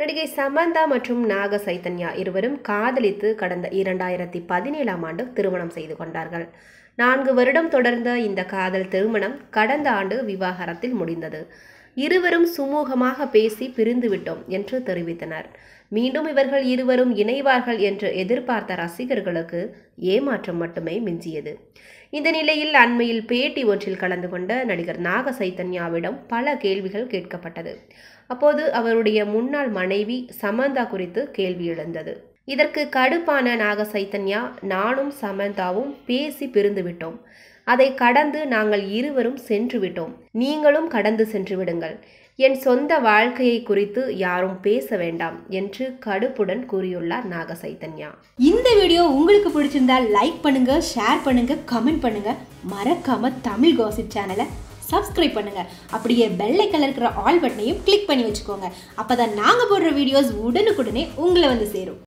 நடிகை சமந்தா மற்றும் நாக சைத்தன்யா இருவரும் காதலித்து கடந்த இரண்டாயிரத்தி பதினேழாம் ஆண்டு திருமணம் செய்து கொண்டார்கள் நான்கு வருடம் தொடர்ந்த இந்த காதல் திருமணம் கடந்த ஆண்டு விவாகரத்தில் முடிந்தது இருவரும் சுமூகமாக பேசி பிரிந்துவிட்டோம் என்று தெரிவித்தனர் மீண்டும் இவர்கள் இருவரும் இணைவார்கள் என்று எதிர்பார்த்த ரசிகர்களுக்கு ஏமாற்றம் மட்டுமே மிஞ்சியது இந்த நிலையில் அண்மையில் பேட்டி ஒன்றில் கலந்து கொண்ட நடிகர் நாக சைத்தன்யாவிடம் பல கேள்விகள் கேட்கப்பட்டது அப்போது அவருடைய முன்னாள் மனைவி சமந்தா குறித்து கேள்வி எழுந்தது இதற்கு கடுப்பான நாகசைத்தன்யா நானும் சமந்தாவும் பேசி பிரிந்து விட்டோம் அதை கடந்து நாங்கள் இருவரும் சென்று விட்டோம் நீங்களும் கடந்து சென்று விடுங்கள் என் சொந்த வாழ்க்கையை குறித்து யாரும் பேச வேண்டாம் என்று கடுப்புடன் கூறியுள்ளார் நாகசைத்தன்யா இந்த வீடியோ உங்களுக்கு பிடிச்சிருந்தா லைக் பண்ணுங்க ஷேர் பண்ணுங்க கமெண்ட் பண்ணுங்க மறக்காம தமிழ் கோசி சேனலை சப்ஸ்கிரைப் பண்ணுங்க அப்படியே வெள்ளை கலர் இருக்கிற ஆல் பட்டனையும் கிளிக் பண்ணி வச்சுக்கோங்க அப்பதான் நாங்கள் போடுற வீடியோஸ் உடனுக்குடனே உங்களை வந்து சேரும்